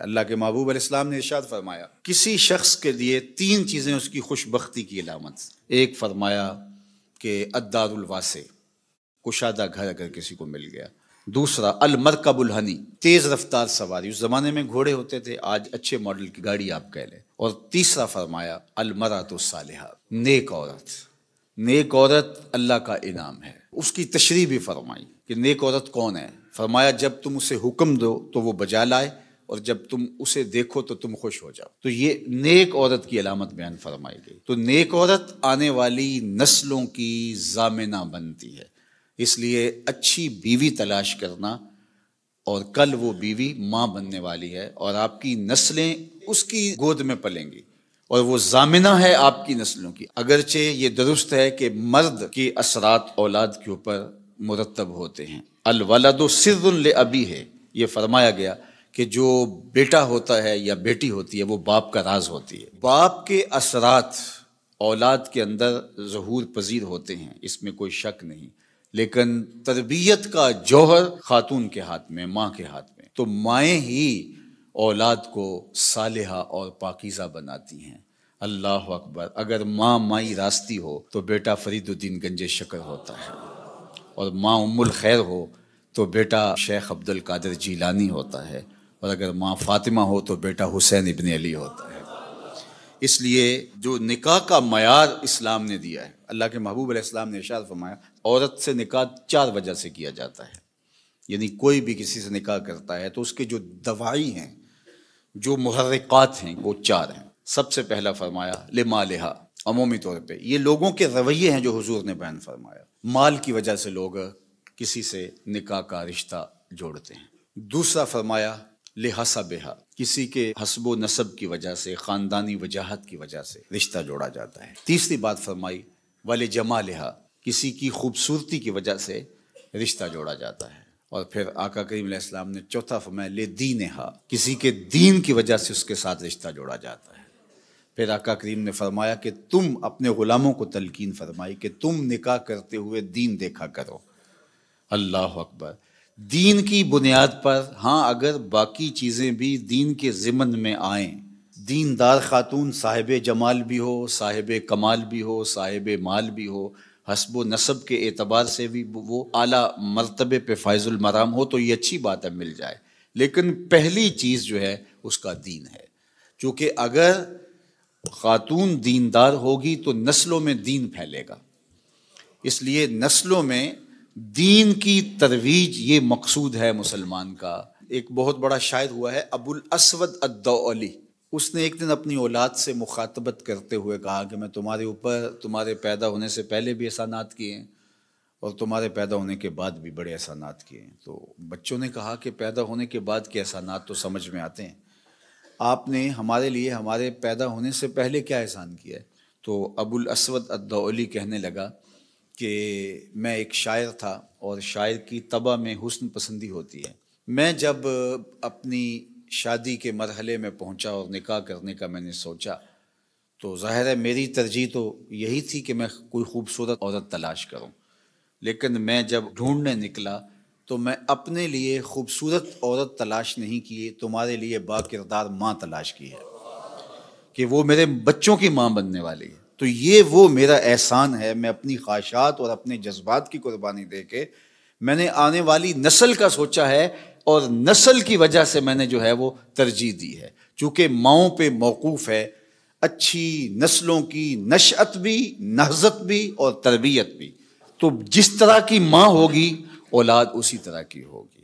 अल्लाह के महबूब अलैहिस्सलाम ने इशाद फरमाया किसी शख्स के लिए तीन चीज़ें उसकी खुशबख्ती की अलामत एक फरमाया कि अद्दारुलवासे कुशादा घर अगर किसी को मिल गया दूसरा अलमरकबुलहनी तेज़ रफ्तार सवारी उस ज़माने में घोड़े होते थे आज अच्छे मॉडल की गाड़ी आप कह लें और तीसरा फरमाया अलमरा तो सालहा नेक औरत नेक औरत अल्लाह का इनाम है उसकी तशरी भी फरमाई कि नेक औरत कौन है फरमाया जब तुम उसे हुक्म दो तो वो बजा लाए और जब तुम उसे देखो तो तुम खुश हो जाओ तो ये नेक औरत की अलामत बयान फरमाई गई तो नेक औरत आने वाली नस्लों की जामिना बनती है इसलिए अच्छी बीवी तलाश करना और कल वो बीवी माँ बनने वाली है और आपकी नस्लें उसकी गोद में पलेंगी और वो जामिना है आपकी नस्लों की अगरचे ये दुरुस्त है कि मर्द के असरात औलाद के ऊपर मुरतब होते हैं अलवलद सिर अभी है ये फरमाया गया कि जो बेटा होता है या बेटी होती है वो बाप का राज होती है बाप के असरात औलाद के अंदर जहूर पजीर होते हैं इसमें कोई शक नहीं लेकिन तरबियत का जौहर खातून के हाथ में माँ के हाथ में तो माएँ ही औलाद को सालहा और पाकिज़ा बनाती हैं अल्लाह अकबर अगर माँ माई रास्ती हो तो बेटा फरीदुद्दीन गंजे शकर होता है और माँ उमुल खैर हो तो बेटा शेख अब्दुल कादिर जीलानी होता है और अगर माँ फातिमा हो तो बेटा हुसैन इबन अली होता है इसलिए जो निकाह का मैार इस्लाम ने दिया है अल्लाह के महबूब इस्लाम ने इशार फरमाया औरत से निकाह चार वजह से किया जाता है यानी कोई भी किसी से निकाह करता है तो उसके जो दवाई हैं जो महरक़ात हैं वो चार हैं सबसे पहला फरमाया ले मालहा अमूमी तौर पर ये लोगों के रवैये हैं जो हजूर ने बयान फरमाया माल की वजह से लोग किसी से निकाह का रिश्ता जोड़ते हैं दूसरा फरमाया लिहासा बेहा किसी के हसबो नसब की वजह से ख़ानदानी वजाहत की वजह से रिश्ता जोड़ा जाता है तीसरी बात फरमाई वाले जमा लिहा किसी की खूबसूरती की वजह से रिश्ता जोड़ा जाता है और फिर आका करीम इस्लाम ने चौथा फरमाया ले दीन हा किसी के दीन की वजह से उसके साथ रिश्ता जोड़ा जाता है फिर आका करीम ने फरमाया कि तुम अपने ग़ुलामों को तलकिन फरमाई कि तुम निकाह करते हुए दीन देखा करो अल्लाह अकबर दीन की बुनियाद पर हाँ अगर बाकी चीज़ें भी दीन के ज़िमन में आएँ दीनदार ख़ातून साहिब जमाल भी हो साहिब कमाल भी हो साहिब माल भी हो हसब नसब के एतबार से भी वो आला मरतबे पे मराम हो तो ये अच्छी बात है मिल जाए लेकिन पहली चीज़ जो है उसका दीन है क्योंकि अगर ख़ातून दीनदार होगी तो नस्लों में दीन फैलेगा इसलिए नस्लों में दीन की तरवीज ये मकसूद है मुसलमान का एक बहुत बड़ा शायद हुआ है अबुल असवद अद्दौली उसने एक दिन अपनी औलाद से मुखातबत करते हुए कहा कि मैं तुम्हारे ऊपर तुम्हारे पैदा होने से पहले भी एहसानात किए हैं और तुम्हारे पैदा होने के बाद भी बड़े एहसानात किए हैं तो बच्चों ने कहा कि पैदा होने के बाद के एहसानात तो समझ में आते हैं आपने हमारे लिए हमारे पैदा होने से पहले क्या एहसान किया है तो अबुल असवद अद्दौली कहने लगा कि मैं एक शायर था और शायर की तबा में हुस्न पसंदी होती है मैं जब अपनी शादी के मरहले में पहुंचा और निकाह करने का मैंने सोचा तो ज़ाहिर है मेरी तरजीह तो यही थी कि मैं कोई खूबसूरत औरत तलाश करूं लेकिन मैं जब ढूंढने निकला तो मैं अपने लिए खूबसूरत औरत तलाश नहीं किए तुम्हारे लिए किरदार माँ तलाश की है कि वो मेरे बच्चों की माँ बनने वाली है तो ये वो मेरा एहसान है मैं अपनी ख्वाहिशात और अपने जज्बात की कुर्बानी दे के मैंने आने वाली नस्ल का सोचा है और नस्ल की वजह से मैंने जो है वो तरजीह दी है चूँकि माओ पे मौकूफ़ है अच्छी नस्लों की नशअत भी नहजत भी और तरबियत भी तो जिस तरह की माँ होगी औलाद उसी तरह की होगी